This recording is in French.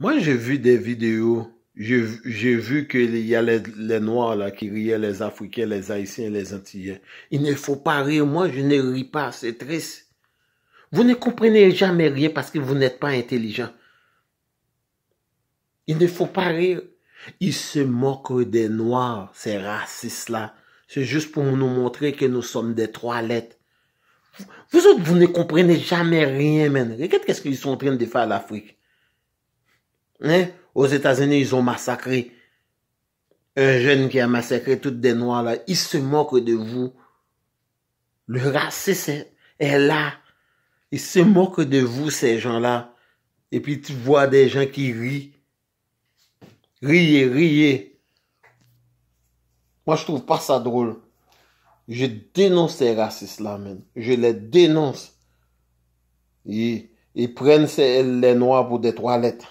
Moi, j'ai vu des vidéos. J'ai vu qu'il y a les, Noirs là qui riaient, les Africains, les Haïtiens, les Antillais. Il ne faut pas rire. Moi, je ne ris pas. C'est triste. Vous ne comprenez jamais rien parce que vous n'êtes pas intelligent. Il ne faut pas rire. Ils se moquent des Noirs, ces racistes-là. C'est juste pour nous montrer que nous sommes des lettres. Vous autres, vous ne comprenez jamais rien, man. regardez qu'est-ce qu'ils sont en train de faire à l'Afrique. Hein? Aux États-Unis, ils ont massacré un jeune qui a massacré toutes des Noirs. Là. Ils se moquent de vous. Le racisme est là. Ils se moquent de vous, ces gens-là. Et puis tu vois des gens qui rient. Riez, riez. Moi, je trouve pas ça drôle. Je dénonce ces racistes-là, man. Je les dénonce. Ils, prennent les noirs pour des toilettes.